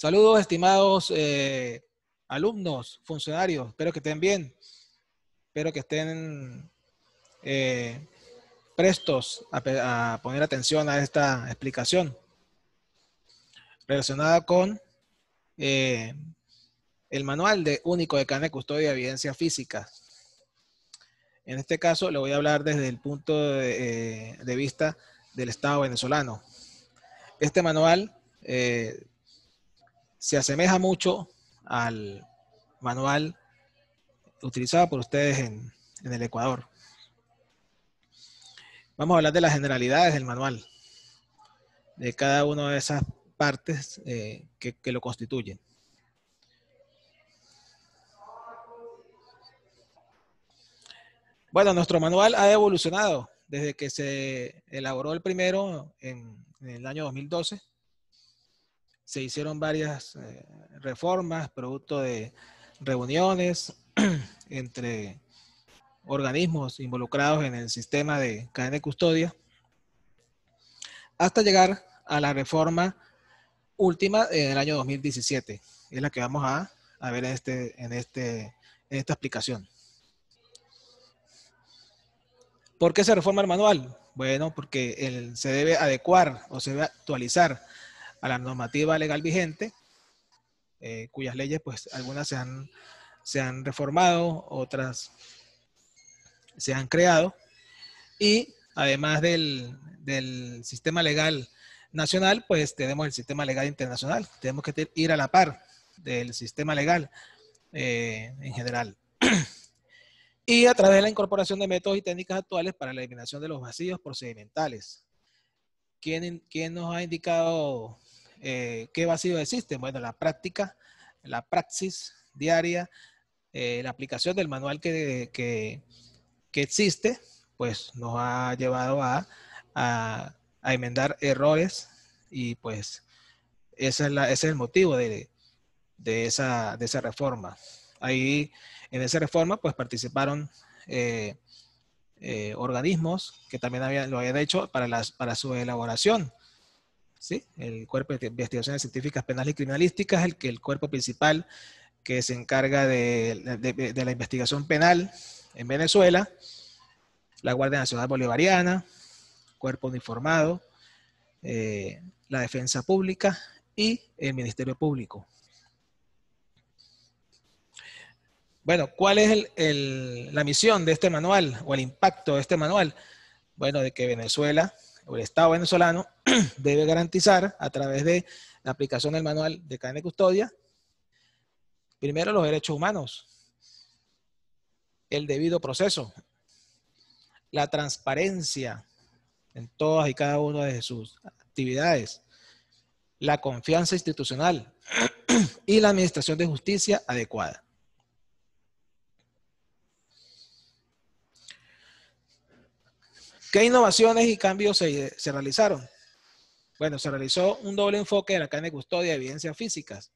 Saludos, estimados eh, alumnos, funcionarios. Espero que estén bien. Espero que estén eh, prestos a, poner atención a esta explicación relacionada con eh, el manual de único de carne de custodia de Evidencia Física. En este caso, le voy a hablar desde el punto de, vista del Estado venezolano. Este manual se asemeja mucho al manual utilizado por ustedes en, en el Ecuador. Vamos a hablar de las generalidades del manual, de cada una de esas partes eh, que, lo constituyen. Bueno, nuestro manual ha evolucionado desde que se elaboró el primero en, el año 2012 se hicieron varias eh, reformas producto de reuniones entre organismos involucrados en el sistema de cadena de custodia, hasta llegar a la reforma última en el año 2017. Es la que vamos a, ver en, este, en, este, esta explicación. ¿Por qué se reforma el manual? Bueno, porque se debe adecuar o se debe actualizar a la normativa legal vigente, eh, cuyas leyes, pues algunas se han, se han reformado, otras se han creado, y además del, sistema legal nacional, pues tenemos el sistema legal internacional, tenemos que ir a la par del sistema legal eh, en general. y a través de la incorporación de métodos y técnicas actuales para la eliminación de los vacíos procedimentales. quién nos ha indicado eh, ¿Qué vacío existe? Bueno, la práctica, la praxis diaria, eh, la aplicación del manual que, existe, pues nos ha llevado a, a, enmendar errores y pues es ese es el motivo de, de, esa, de esa reforma. Ahí en esa reforma pues participaron eh, eh, organismos que también habían lo habían hecho para, las, para su elaboración. ¿sí? El cuerpo de investigaciones científicas penales y criminalísticas, el, que el cuerpo principal que se encarga de, la investigación penal en Venezuela, la Guardia Nacional Bolivariana, cuerpo uniformado, eh, la defensa pública y el Ministerio Público. Bueno, ¿cuál es la misión de este manual o el impacto de este manual? Bueno, de que Venezuela el Estado venezolano debe garantizar a través de la aplicación del manual de cadena de custodia, primero los derechos humanos, el debido proceso, la transparencia en todas y cada una de sus actividades, la confianza institucional y la administración de justicia adecuada. ¿Qué innovaciones y cambios se, realizaron? Bueno, se realizó un doble enfoque de la cadena de custodia de evidencias físicas.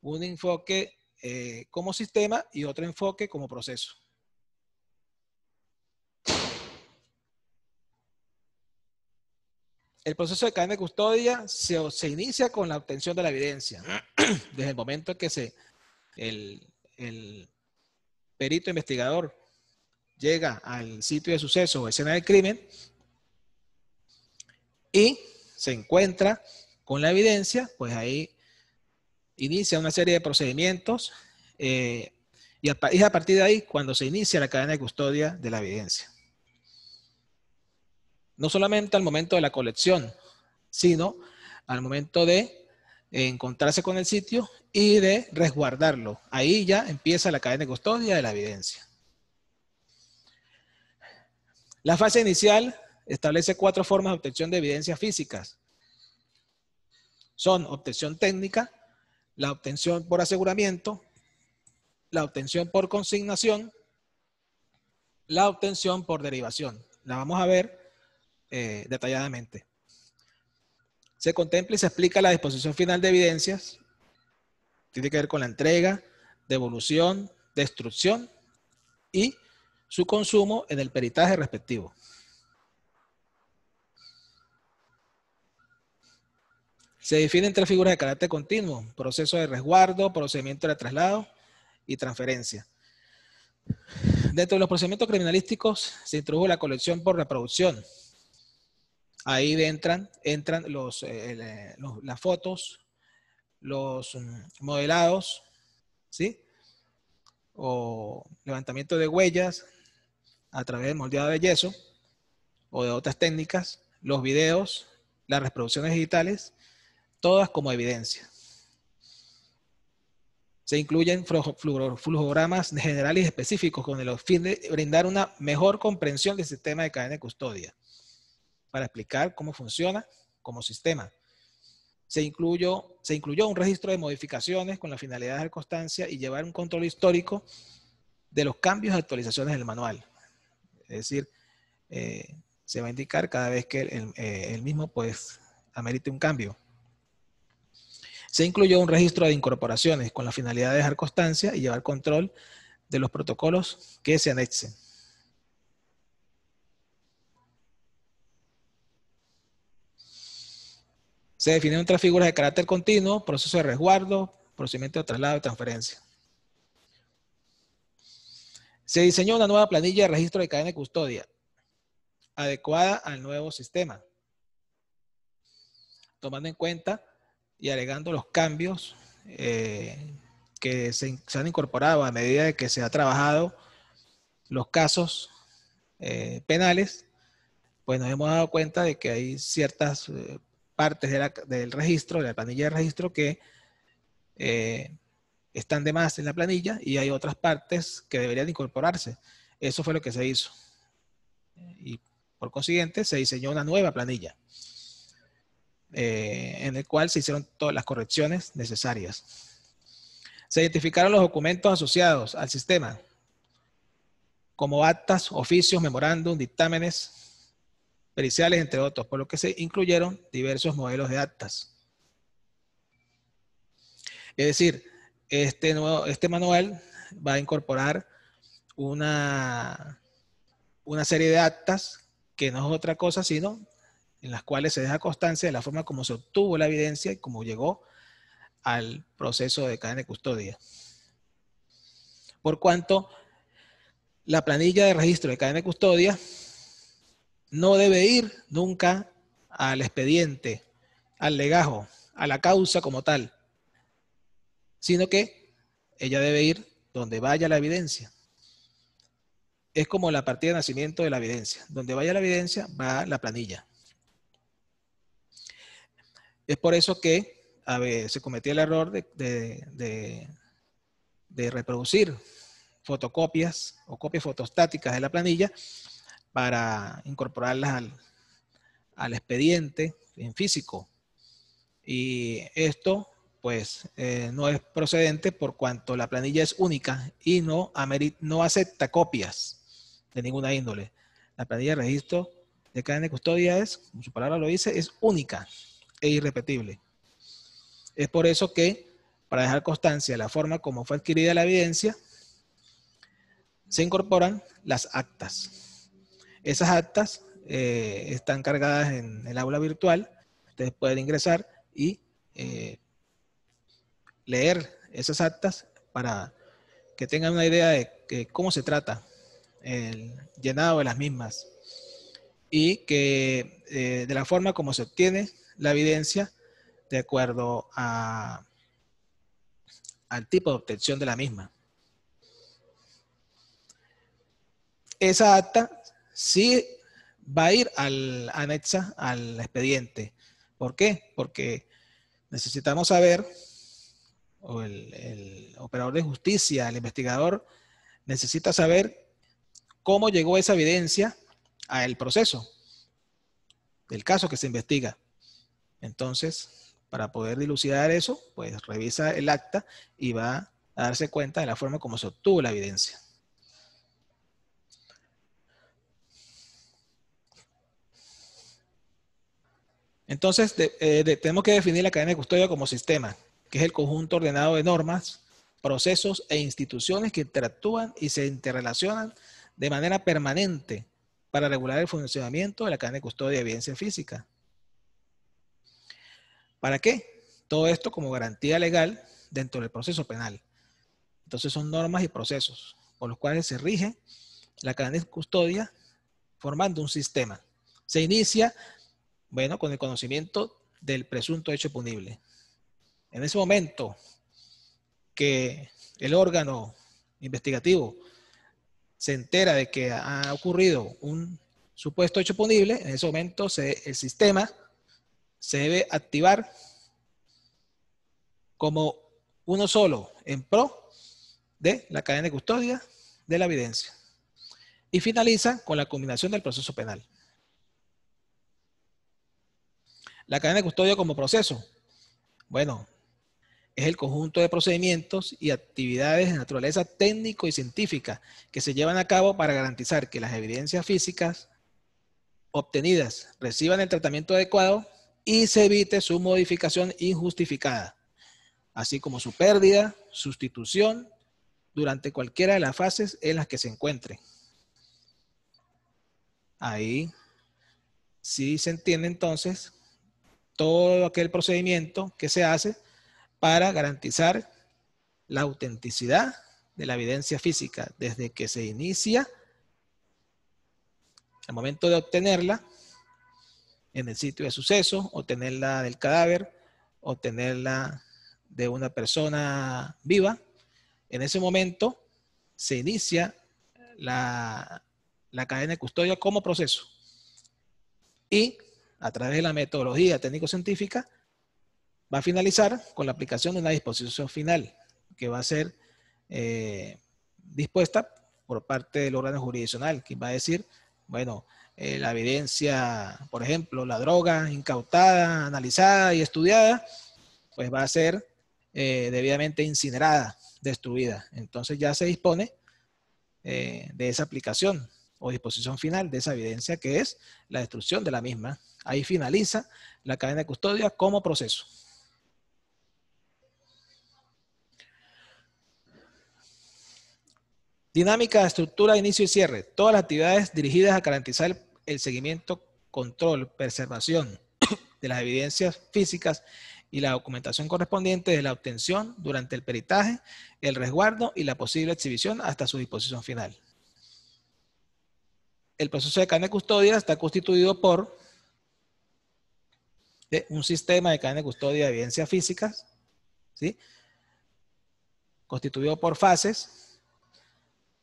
Un enfoque eh, como sistema y otro enfoque como proceso. El proceso de cadena de custodia se, se inicia con la obtención de la evidencia. Desde el momento en que se, el perito investigador llega al sitio de suceso o escena del crimen y se encuentra con la evidencia, pues ahí inicia una serie de procedimientos eh, y es a partir de ahí cuando se inicia la cadena de custodia de la evidencia. No solamente al momento de la colección, sino al momento de encontrarse con el sitio y de resguardarlo. Ahí ya empieza la cadena de custodia de la evidencia. La fase inicial establece cuatro formas de obtención de evidencias físicas. Son obtención técnica, la obtención por aseguramiento, la obtención por consignación, la obtención por derivación. La vamos a ver eh, detalladamente. Se contempla y se explica la disposición final de evidencias. Tiene que ver con la entrega, devolución, destrucción y su consumo en el peritaje respectivo. Se definen tres figuras de carácter continuo, proceso de resguardo, procedimiento de traslado y transferencia. Dentro de los procedimientos criminalísticos se introdujo la colección por reproducción. Ahí entran, entran los, eh, eh, las fotos, los mm, modelados, ¿sí? O levantamiento de huellas, a través de moldeado de yeso o de otras técnicas, los videos, las reproducciones digitales, todas como evidencia. Se incluyen flujogramas generales y específicos con el fin de brindar una mejor comprensión del sistema de cadena de custodia para explicar cómo funciona como sistema. Se incluyó, se incluyó un registro de modificaciones con la finalidad de constancia y llevar un control histórico de los cambios y actualizaciones del manual. Es decir, eh, se va a indicar cada vez que eh, el, mismo pues amerite un cambio. Se incluyó un registro de incorporaciones con la finalidad de dejar constancia y llevar control de los protocolos que se anexen. Se definieron otras figuras de carácter continuo, proceso de resguardo, procedimiento de traslado y transferencia. Se diseñó una nueva planilla de registro de cadena de custodia, adecuada al nuevo sistema, tomando en cuenta y agregando los cambios eh, que se, han incorporado a medida de que se ha trabajado los casos eh, penales, pues nos hemos dado cuenta de que hay ciertas eh, partes del registro, de la planilla de registro, que están de más en la planilla y hay otras partes que deberían incorporarse. Eso fue lo que se hizo. Y por consiguiente, se diseñó una nueva planilla eh, en el cual se hicieron todas las correcciones necesarias. Se identificaron los documentos asociados al sistema, como actas, oficios, memorándum, dictámenes, periciales, entre otros, por lo que se incluyeron diversos modelos de actas. Es decir, este, nuevo, este manual va a incorporar una, una serie de actas que no es otra cosa sino en las cuales se deja constancia de la forma como se obtuvo la evidencia y cómo llegó al proceso de cadena de custodia. Por cuanto la planilla de registro de cadena de custodia no debe ir nunca al expediente, al legajo, a la causa como tal, sino que ella debe ir donde vaya la evidencia. Es como la partida de nacimiento de la evidencia. Donde vaya la evidencia, va la planilla. Es por eso que se cometió el error de, reproducir fotocopias o copias fotostáticas de la planilla para incorporarlas al expediente en físico. Y esto pues eh, no es procedente por cuanto la planilla es única y no, no acepta copias de ninguna índole. La planilla de registro de cadena de custodia es, como su palabra lo dice, es única e irrepetible. Es por eso que, para dejar constancia de la forma como fue adquirida la evidencia, se incorporan las actas. Esas actas eh, están cargadas en el aula virtual. Ustedes pueden ingresar y eh, leer esas actas para que tengan una idea de cómo se trata el llenado de las mismas y que eh, de la forma como se obtiene la evidencia de acuerdo a, al tipo de obtención de la misma. Esa acta sí va a ir al anexa al expediente. ¿Por qué? Porque necesitamos saber o el, operador de justicia, el investigador, necesita saber cómo llegó esa evidencia al proceso del caso que se investiga. Entonces, para poder dilucidar eso, pues revisa el acta y va a darse cuenta de la forma como se obtuvo la evidencia. Entonces, eh, tenemos que definir la cadena de custodia como sistema que es el conjunto ordenado de normas, procesos e instituciones que interactúan y se interrelacionan de manera permanente para regular el funcionamiento de la cadena de custodia de evidencia física. ¿Para qué? Todo esto como garantía legal dentro del proceso penal. Entonces son normas y procesos por los cuales se rige la cadena de custodia formando un sistema. Se inicia, bueno, con el conocimiento del presunto hecho punible en ese momento que el órgano investigativo se entera de que ha ocurrido un supuesto hecho punible, en ese momento se, el sistema se debe activar como uno solo en pro de la cadena de custodia de la evidencia. Y finaliza con la combinación del proceso penal. La cadena de custodia como proceso. Bueno, es el conjunto de procedimientos y actividades de naturaleza técnico y científica que se llevan a cabo para garantizar que las evidencias físicas obtenidas reciban el tratamiento adecuado y se evite su modificación injustificada, así como su pérdida, sustitución, durante cualquiera de las fases en las que se encuentre. Ahí sí se entiende entonces todo aquel procedimiento que se hace para garantizar la autenticidad de la evidencia física desde que se inicia al momento de obtenerla en el sitio de suceso, obtenerla del cadáver, obtenerla de una persona viva, en ese momento se inicia la, la cadena de custodia como proceso. Y a través de la metodología técnico-científica va a finalizar con la aplicación de una disposición final que va a ser eh, dispuesta por parte del órgano jurisdiccional, que va a decir, bueno, eh, la evidencia, por ejemplo, la droga incautada, analizada y estudiada, pues va a ser eh, debidamente incinerada, destruida. Entonces ya se dispone de esa aplicación o disposición final de esa evidencia que es la destrucción de la misma. Ahí finaliza la cadena de custodia como proceso. Dinámica, estructura, inicio y cierre. Todas las actividades dirigidas a garantizar el, seguimiento, control, preservación de las evidencias físicas y la documentación correspondiente de la obtención durante el peritaje, el resguardo y la posible exhibición hasta su disposición final. El proceso de cadena de custodia está constituido por un sistema de cadena de custodia de evidencias físicas, constituido por fases,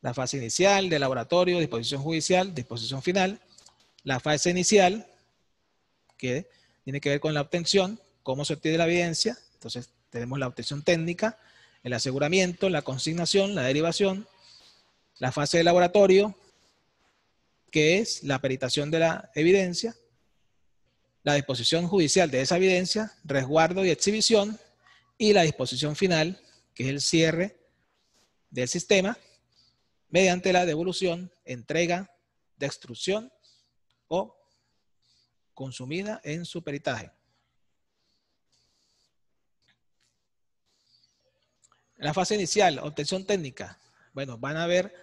la fase inicial de laboratorio, disposición judicial, disposición final, la fase inicial, que tiene que ver con la obtención, cómo se obtiene la evidencia, entonces tenemos la obtención técnica, el aseguramiento, la consignación, la derivación, la fase de laboratorio, que es la peritación de la evidencia, la disposición judicial de esa evidencia, resguardo y exhibición, y la disposición final, que es el cierre del sistema, mediante la devolución, entrega, destrucción o consumida en su peritaje. La fase inicial, obtención técnica. Bueno, van a ver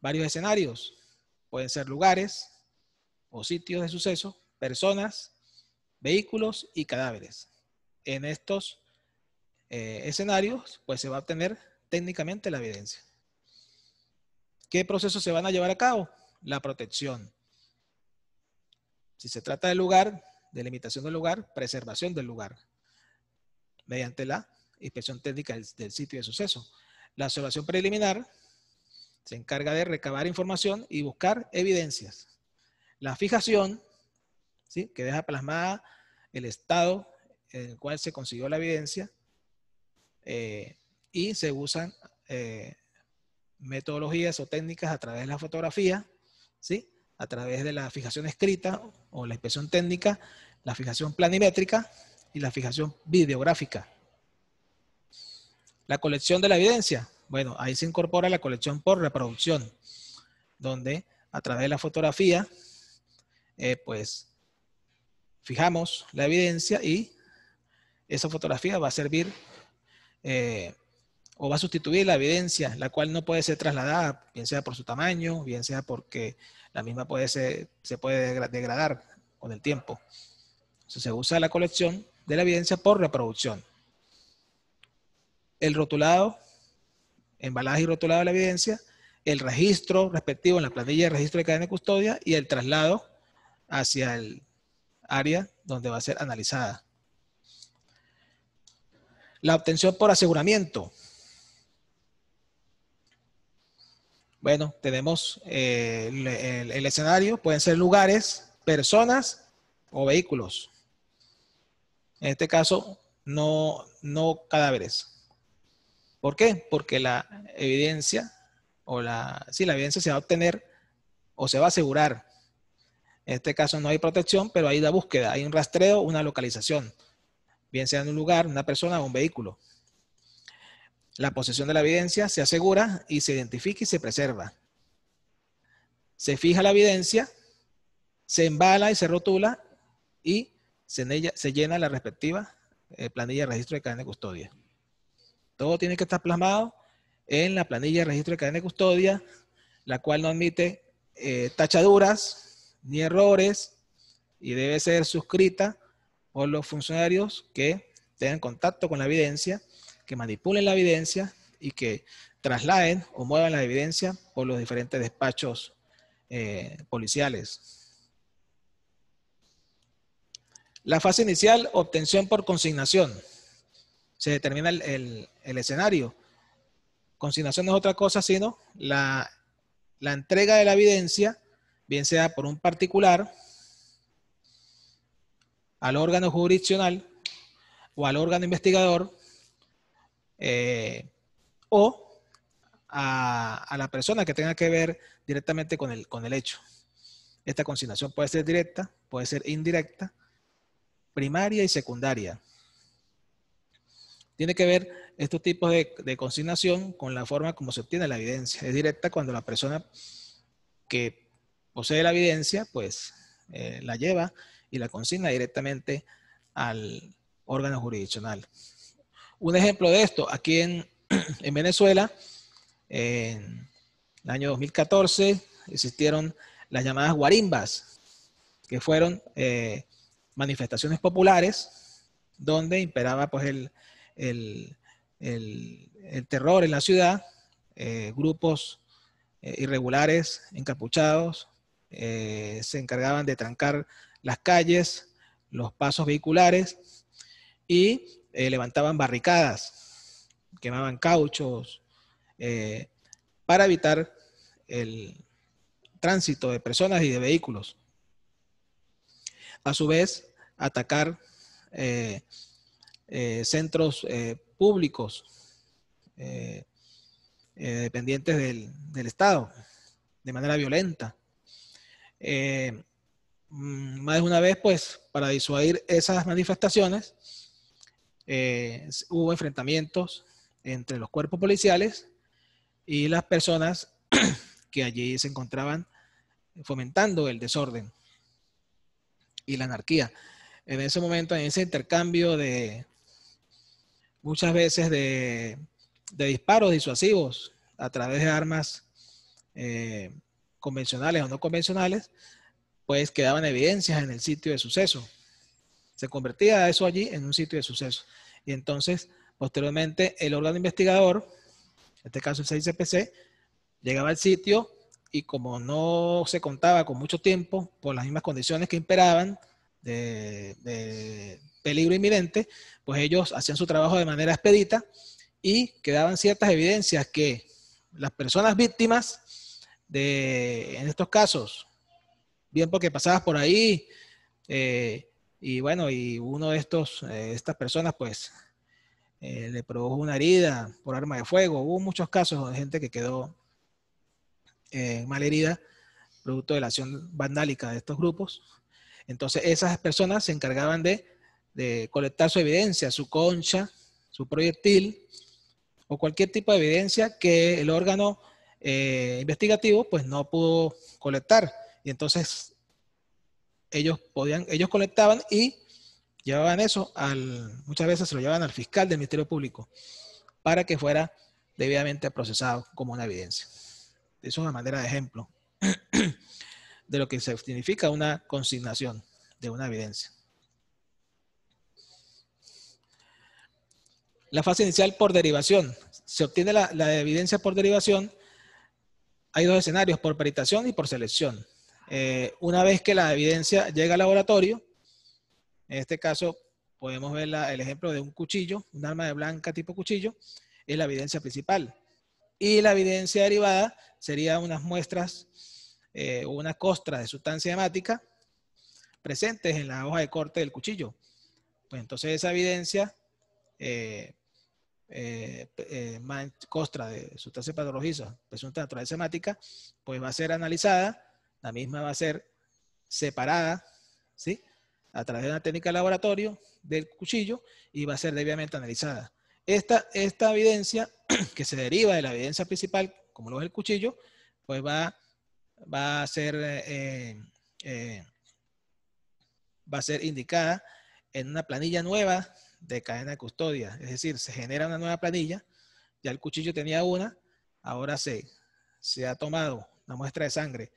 varios escenarios. Pueden ser lugares o sitios de suceso, personas, vehículos y cadáveres. En estos eh, escenarios, pues se va a obtener técnicamente la evidencia. ¿Qué procesos se van a llevar a cabo? La protección. Si se trata del lugar, delimitación del lugar, preservación del lugar, mediante la inspección técnica del, sitio de suceso. La observación preliminar se encarga de recabar información y buscar evidencias. La fijación, ¿sí? que deja plasmada el estado en el cual se consiguió la evidencia eh, y se usan eh, metodologías o técnicas a través de la fotografía, ¿sí? a través de la fijación escrita o la inspección técnica, la fijación planimétrica y la fijación videográfica. La colección de la evidencia. Bueno, ahí se incorpora la colección por reproducción, donde a través de la fotografía, eh, pues, fijamos la evidencia y esa fotografía va a servir eh, o va a sustituir la evidencia, la cual no puede ser trasladada, bien sea por su tamaño, bien sea porque la misma puede ser, se puede degradar con el tiempo. se usa la colección de la evidencia por reproducción. El rotulado, embalaje y rotulado de la evidencia, el registro respectivo en la plantilla de registro de cadena de custodia y el traslado hacia el área donde va a ser analizada. La obtención por aseguramiento Bueno, tenemos eh, el, escenario, pueden ser lugares, personas o vehículos. En este caso, no, no cadáveres. ¿Por qué? Porque la evidencia o la, sí, la evidencia se va a obtener o se va a asegurar. En este caso no hay protección, pero hay la búsqueda, hay un rastreo, una localización, bien sea en un lugar, una persona o un vehículo. La posesión de la evidencia se asegura y se identifica y se preserva. Se fija la evidencia, se embala y se rotula y se, se llena la respectiva eh, planilla de registro de cadena de custodia. Todo tiene que estar plasmado en la planilla de registro de cadena de custodia, la cual no admite eh, tachaduras ni errores y debe ser suscrita por los funcionarios que tengan contacto con la evidencia que manipulen la evidencia y que trasladen o muevan la evidencia por los diferentes despachos eh, policiales. La fase inicial, obtención por consignación. Se determina el, escenario. Consignación no es otra cosa sino la entrega de la evidencia, bien sea por un particular, al órgano jurisdiccional o al órgano investigador eh, o a, la persona que tenga que ver directamente con el, con el hecho. Esta consignación puede ser directa, puede ser indirecta, primaria y secundaria. Tiene que ver estos tipos de, consignación con la forma como se obtiene la evidencia. Es directa cuando la persona que posee la evidencia, pues eh, la lleva y la consigna directamente al órgano jurisdiccional. Un ejemplo de esto, aquí en, Venezuela, en el año 2014, existieron las llamadas guarimbas, que fueron eh, manifestaciones populares donde imperaba pues el, el, terror en la ciudad, eh, grupos eh, irregulares, encapuchados, se encargaban de trancar las calles, los pasos vehiculares y eh, levantaban barricadas, quemaban cauchos, eh, para evitar el tránsito de personas y de vehículos. A su vez, atacar eh, centros públicos dependientes del, del, Estado de manera violenta mm, más de una vez, pues, para disuadir esas manifestaciones, eh, hubo enfrentamientos entre los cuerpos policiales y las personas que allí se encontraban fomentando el desorden y la anarquía. En ese momento, en ese intercambio de muchas veces de, disparos disuasivos a través de armas eh, convencionales o no convencionales, pues quedaban evidencias en el sitio de suceso. Se convertía eso allí en un sitio de suceso. Y entonces, posteriormente, el órgano investigador, en este caso el 6CPC, llegaba al sitio y como no se contaba con mucho tiempo, por las mismas condiciones que imperaban de, peligro inminente, pues ellos hacían su trabajo de manera expedita y quedaban ciertas evidencias que las personas víctimas de, en estos casos, bien porque pasabas por ahí, eh, y bueno, y uno de estos, eh, estas personas, pues, eh, le produjo una herida por arma de fuego. Hubo muchos casos de gente que quedó eh, mal herida, producto de la acción vandálica de estos grupos. Entonces, esas personas se encargaban de, colectar su evidencia, su concha, su proyectil o cualquier tipo de evidencia que el órgano investigativo pues no pudo colectar. Y entonces ellos podían, ellos colectaban y llevaban eso al, muchas veces se lo llevaban al fiscal del Ministerio Público para que fuera debidamente procesado como una evidencia. Eso es una manera de ejemplo de lo que se significa una consignación de una evidencia. La fase inicial por derivación. Se obtiene la, la evidencia por derivación. Hay dos escenarios, por peritación y por selección. Eh, una vez que la evidencia llega al laboratorio, en este caso podemos ver el ejemplo de un cuchillo, un arma de blanca tipo cuchillo, es la evidencia principal. Y la evidencia derivada sería unas muestras o eh, una costra de sustancia hemática presentes en la hoja de corte del cuchillo. Pues entonces esa evidencia eh, costra de sustancia patologiza, presunta naturaleza hemática, pues va a ser analizada la misma va a ser separada, ¿sí? A través de una técnica de laboratorio del cuchillo y va a ser debidamente analizada. Esta, esta evidencia, que se deriva de la evidencia principal, como lo es el cuchillo, pues va, va a ser... Eh, eh, va a ser indicada en una planilla nueva de cadena de custodia. Es decir, se genera una nueva planilla. Ya el cuchillo tenía una, ahora se, se ha tomado una muestra de sangre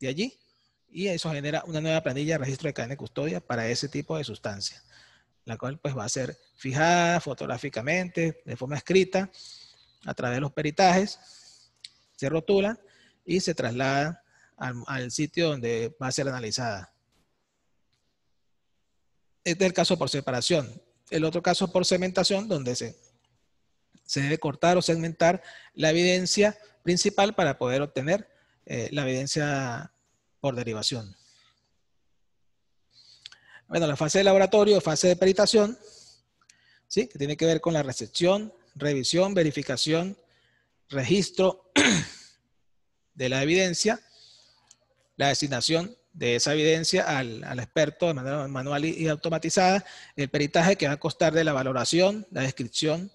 de allí y eso genera una nueva planilla de registro de cadena de custodia para ese tipo de sustancia, la cual pues va a ser fijada fotográficamente, de forma escrita, a través de los peritajes, se rotula y se traslada al, sitio donde va a ser analizada. Este es el caso por separación. El otro caso por segmentación, donde se, se debe cortar o segmentar la evidencia principal para poder obtener eh, la evidencia por derivación. Bueno, la fase de laboratorio, fase de peritación, ¿sí? que tiene que ver con la recepción, revisión, verificación, registro de la evidencia, la designación de esa evidencia al, al, experto de manera manual y automatizada, el peritaje que va a costar de la valoración, la descripción,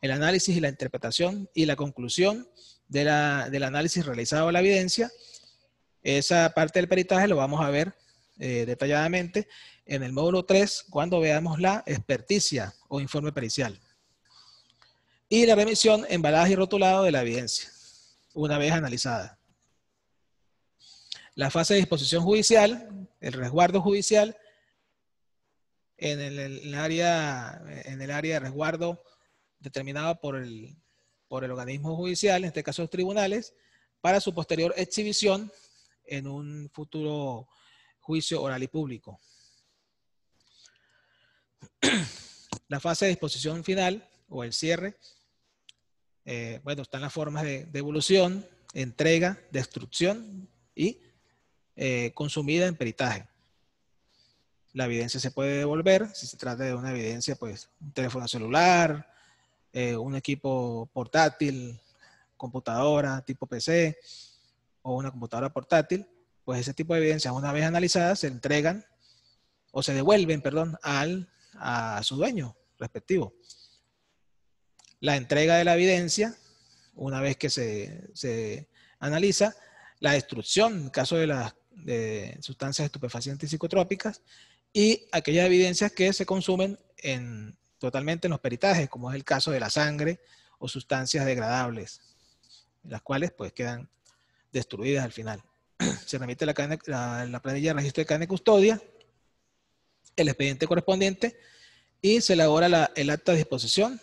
el análisis y la interpretación y la conclusión del análisis realizado a la evidencia. Esa parte del peritaje lo vamos a ver eh, detalladamente en el módulo 3 cuando veamos la experticia o informe pericial. Y la remisión, embalaje y rotulado de la evidencia, una vez analizada. La fase de disposición judicial, el resguardo judicial, en el, área, en el área de resguardo determinada por el por el organismo judicial, en este caso los tribunales, para su posterior exhibición en un futuro juicio oral y público. La fase de disposición final o el cierre, eh, bueno, están las formas de devolución, entrega, destrucción y eh, consumida en peritaje. La evidencia se puede devolver, si se trata de una evidencia, pues un teléfono celular, eh, un equipo portátil, computadora tipo PC o una computadora portátil, pues ese tipo de evidencias, una vez analizadas, se entregan o se devuelven, perdón, al, a su dueño respectivo. La entrega de la evidencia, una vez que se, analiza, la destrucción, en caso de las sustancias estupefacientes y psicotrópicas, y aquellas evidencias que se consumen en, totalmente en los peritajes, como es el caso de la sangre o sustancias degradables, las cuales pues quedan destruidas al final. Se remite la, la, planilla de registro de cadena de custodia, el expediente correspondiente y se elabora el acta de disposición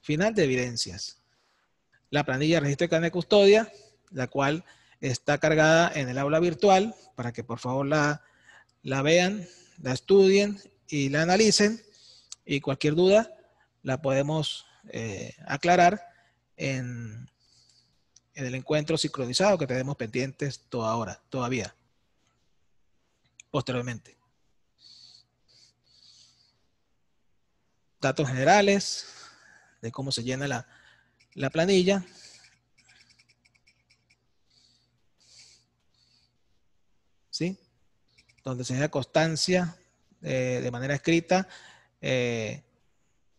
final de evidencias. La planilla de registro de cadena de custodia, la cual está cargada en el aula virtual para que por favor la, la vean, la estudien y la analicen y cualquier duda la podemos eh, aclarar en, el encuentro sincronizado que tenemos pendientes toda todavía, posteriormente. Datos generales de cómo se llena la, planilla. ¿Sí? Donde se da constancia eh, de manera escrita eh,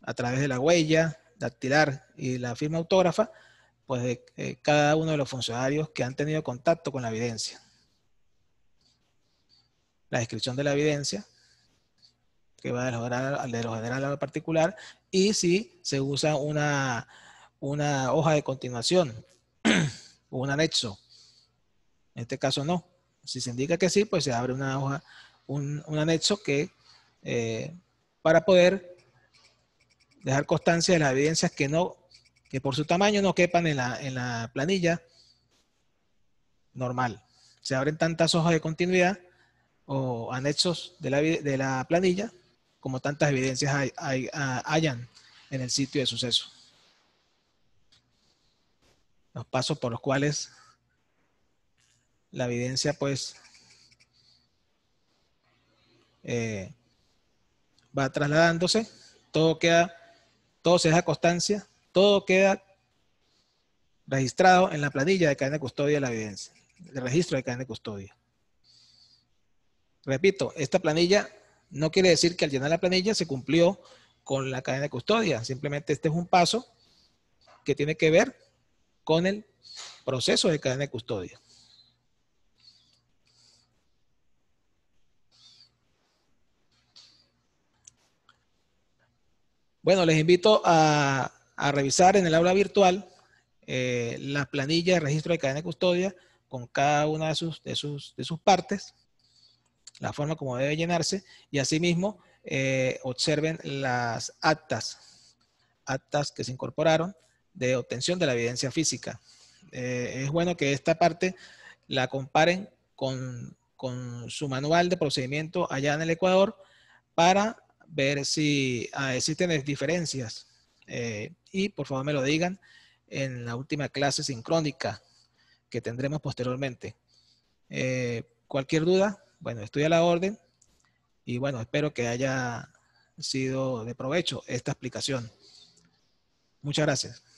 a través de la huella dactilar y la firma autógrafa, pues de eh, cada uno de los funcionarios que han tenido contacto con la evidencia. La descripción de la evidencia, que va de lo general, de a lo particular, y si se usa una, una hoja de continuación o un anexo. En este caso no. Si se indica que sí, pues se abre una hoja, un, anexo que eh, para poder dejar constancia de las evidencias que no, que por su tamaño no quepan en la, planilla normal. Se abren tantas hojas de continuidad o anexos de la, de la planilla como tantas evidencias ah, hayan en el sitio de suceso. Los pasos por los cuales la evidencia pues eh, va trasladándose, todo queda, todo se deja constancia, todo queda registrado en la planilla de cadena de custodia de la evidencia, el registro de cadena de custodia. Repito, esta planilla no quiere decir que al llenar la planilla se cumplió con la cadena de custodia, simplemente este es un paso que tiene que ver con el proceso de cadena de custodia. Bueno, les invito a, revisar en el aula virtual las eh, la planilla de registro de cadena de custodia con cada una de sus, partes, la forma como debe llenarse, y asimismo eh, observen las actas, actas que se incorporaron de obtención de la evidencia física. Eh, es bueno que esta parte la comparen con, su manual de procedimiento allá en el Ecuador para ver si ah, existen diferencias. Eh, y por favor me lo digan en la última clase sincrónica que tendremos posteriormente. Eh, cualquier duda, bueno, estoy a la orden y bueno, espero que haya sido de provecho esta explicación. Muchas gracias.